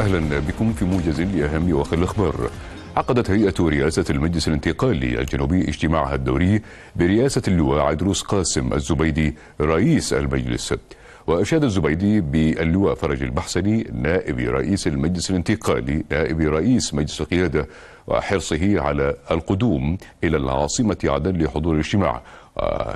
اهلا بكم في موجز لاهم واخر الاخبار عقدت هيئة رئاسة المجلس الانتقالي الجنوبي اجتماعها الدوري برئاسة اللواء عدروس قاسم الزبيدي رئيس المجلس وأشاد الزبيدي باللواء فرج البحسني نائب رئيس المجلس الانتقالي نائب رئيس مجلس القيادة وحرصه على القدوم إلى العاصمة عدن لحضور الاجتماع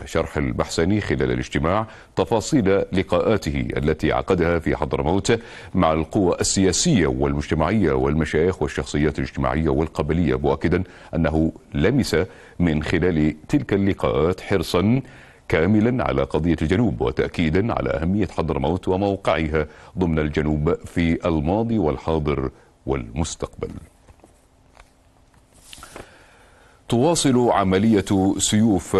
شرح البحسني خلال الاجتماع تفاصيل لقاءاته التي عقدها في حضرموت مع القوى السياسية والمجتمعية والمشايخ والشخصيات الاجتماعية والقبلية مؤكدا أنه لمس من خلال تلك اللقاءات حرصا كاملا على قضية الجنوب وتأكيدا على أهمية حضرموت وموقعها ضمن الجنوب في الماضي والحاضر والمستقبل تواصل عملية سيوف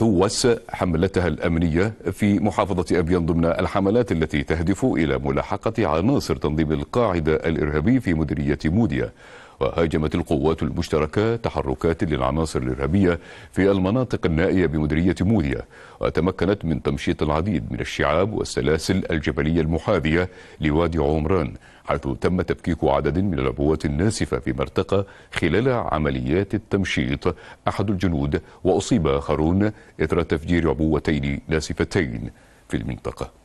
حوس حملتها الأمنية في محافظة أبيان ضمن الحملات التي تهدف إلى ملاحقة عناصر تنظيم القاعدة الإرهابي في مديرية موديا وهاجمت القوات المشتركة تحركات للعناصر الإرهابية في المناطق النائية بمديرية موديا وتمكنت من تمشيط العديد من الشعاب والسلاسل الجبلية المحاذية لوادي عمران حيث تم تفكيك عدد من العبوات الناسفة في مرتقى خلال عمليات التمشيط أحد الجنود وأصيب آخرون إثر تفجير عبوتين ناسفتين في المنطقة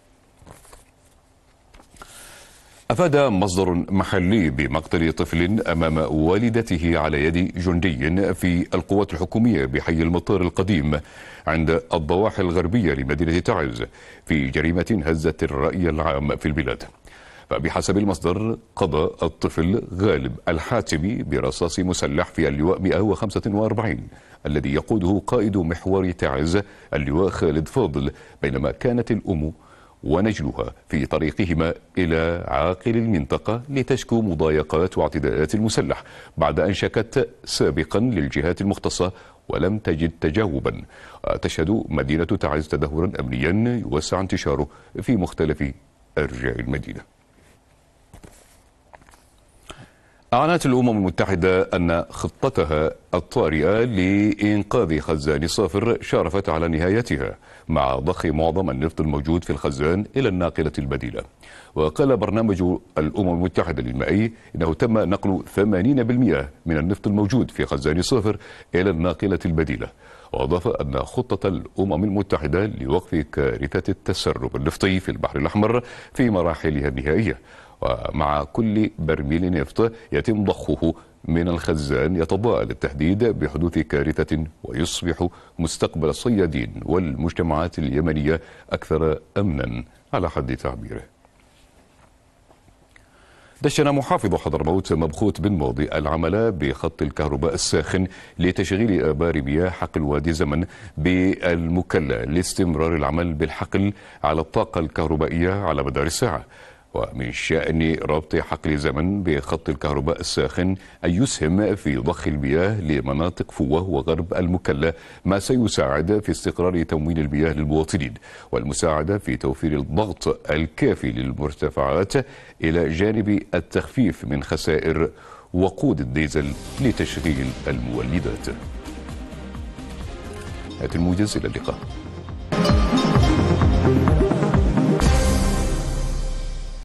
أفاد مصدر محلي بمقتل طفل أمام والدته على يد جندي في القوات الحكومية بحي المطار القديم عند الضواحي الغربية لمدينة تعز في جريمة هزت الرأي العام في البلاد فبحسب المصدر قضى الطفل غالب الحاتمي برصاص مسلح في اللواء 145 الذي يقوده قائد محور تعز اللواء خالد فاضل بينما كانت الأم ونجلها في طريقهما إلى عاقل المنطقة لتشكو مضايقات واعتداءات المسلح بعد أن شكت سابقا للجهات المختصة ولم تجد تجاوبا تشهد مدينة تعز تدهورا أمنيا يوسع انتشاره في مختلف أرجاء المدينة أعلنت الأمم المتحدة أن خطتها الطارئة لإنقاذ خزان صافر شارفت على نهايتها مع ضخ معظم النفط الموجود في الخزان إلى الناقلة البديلة وقال برنامج الأمم المتحدة للمائي إنه تم نقل 80% من النفط الموجود في خزان صافر إلى الناقلة البديلة وأضاف أن خطة الأمم المتحدة لوقف كارثة التسرب النفطي في البحر الأحمر في مراحلها النهائية ومع كل برميل نفط يتم ضخه من الخزان يتضاءل التهديد بحدوث كارثة ويصبح مستقبل الصيادين والمجتمعات اليمنية أكثر أمنا على حد تعبيره دشن محافظ حضرموت مبخوت بن موضي العمل بخط الكهرباء الساخن لتشغيل آبار مياه حقل وادي زمن بالمكلا لاستمرار العمل بالحقل على الطاقة الكهربائية على مدار الساعة ومن شأن ربط حقل زمن بخط الكهرباء الساخن أن يسهم في ضخ المياه لمناطق فوة وغرب المكلة ما سيساعد في استقرار تموين المياه للمواطنين والمساعدة في توفير الضغط الكافي للمرتفعات إلى جانب التخفيف من خسائر وقود الديزل لتشغيل المولدات. هات الموجز إلى اللقاء.